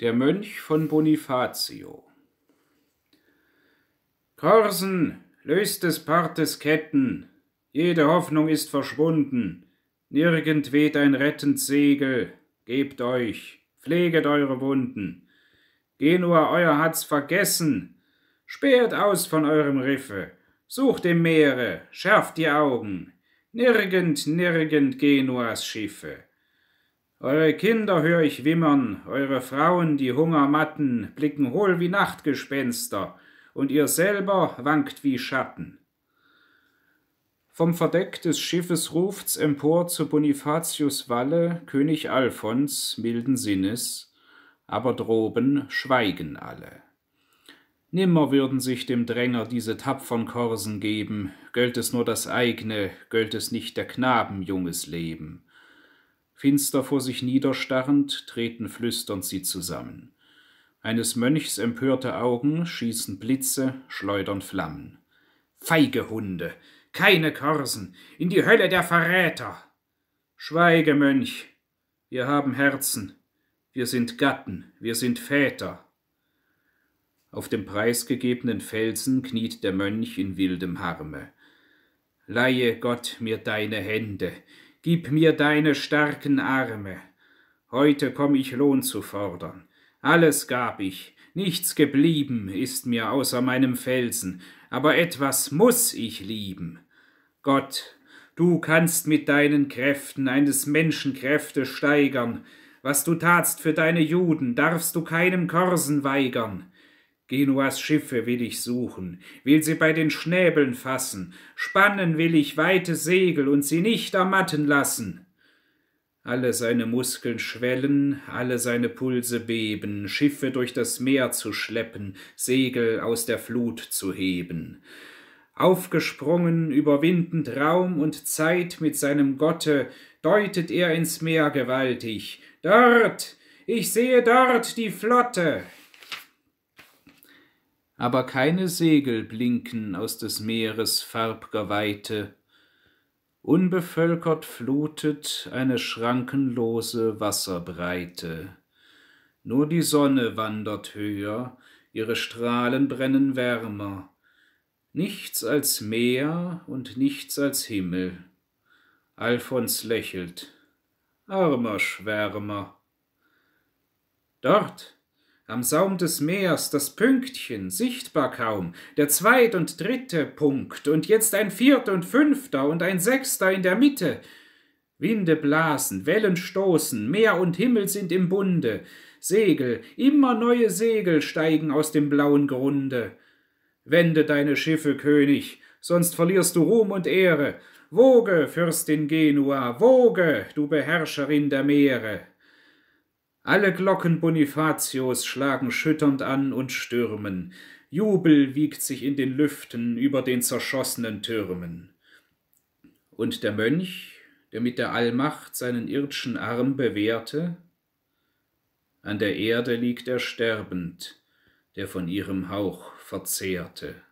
Der Mönch von Bonifatio. Korsen, löst des Partes Ketten, jede Hoffnung ist verschwunden, nirgend weht ein rettend Segel, gebt euch, pfleget eure Wunden. Genua, euer hat's vergessen, späht aus von eurem Riffe, sucht im Meere, schärft die Augen, nirgend, nirgend Genuas Schiffe. Eure Kinder höre ich wimmern, eure Frauen, die Hunger matten, blicken hohl wie Nachtgespenster, und ihr selber wankt wie Schatten. Vom Verdeck des Schiffes ruft's empor zu Bonifatius Walle, König Alfons, milden Sinnes, aber droben schweigen alle. Nimmer würden sich dem Dränger diese tapfern Korsen geben, gölt es nur das eigne, gölt es nicht der Knaben junges Leben. Finster vor sich niederstarrend, treten flüsternd sie zusammen. Eines Mönchs empörte Augen schießen Blitze, schleudern Flammen. Feige Hunde, keine Korsen, in die Hölle der Verräter! Schweige, Mönch, wir haben Herzen, wir sind Gatten, wir sind Väter. Auf dem preisgegebenen Felsen kniet der Mönch in wildem Harme. Leihe Gott mir deine Hände, Gib mir deine starken Arme. Heute komm ich Lohn zu fordern. Alles gab ich, nichts geblieben ist mir außer meinem Felsen, aber etwas muß ich lieben. Gott, du kannst mit deinen Kräften eines Menschen Kräfte steigern, was du tatst für deine Juden, darfst du keinem Korsen weigern. Genuas Schiffe will ich suchen, will sie bei den Schnäbeln fassen, spannen will ich weite Segel und sie nicht ermatten lassen. Alle seine Muskeln schwellen, alle seine Pulse beben, Schiffe durch das Meer zu schleppen, Segel aus der Flut zu heben. Aufgesprungen, überwindend Raum und Zeit mit seinem Gotte, deutet er ins Meer gewaltig. Dort, ich sehe dort die Flotte, aber keine Segel blinken aus des Meeres farbger Weite. Unbevölkert flutet eine schrankenlose Wasserbreite. Nur die Sonne wandert höher, ihre Strahlen brennen wärmer. Nichts als Meer und nichts als Himmel. Alfons lächelt. Armer Schwärmer. Dort, am Saum des Meers das Pünktchen, sichtbar kaum, der zweit und dritte Punkt, und jetzt ein vierter und fünfter und ein sechster in der Mitte. Winde blasen, Wellen stoßen, Meer und Himmel sind im Bunde, Segel, immer neue Segel steigen aus dem blauen Grunde. Wende deine Schiffe, König, sonst verlierst du Ruhm und Ehre. Woge, Fürstin Genua, woge, du Beherrscherin der Meere. Alle Glocken Bonifatios schlagen schütternd an und stürmen. Jubel wiegt sich in den Lüften über den zerschossenen Türmen. Und der Mönch, der mit der Allmacht seinen irdschen Arm bewährte, an der Erde liegt er sterbend, der von ihrem Hauch verzehrte.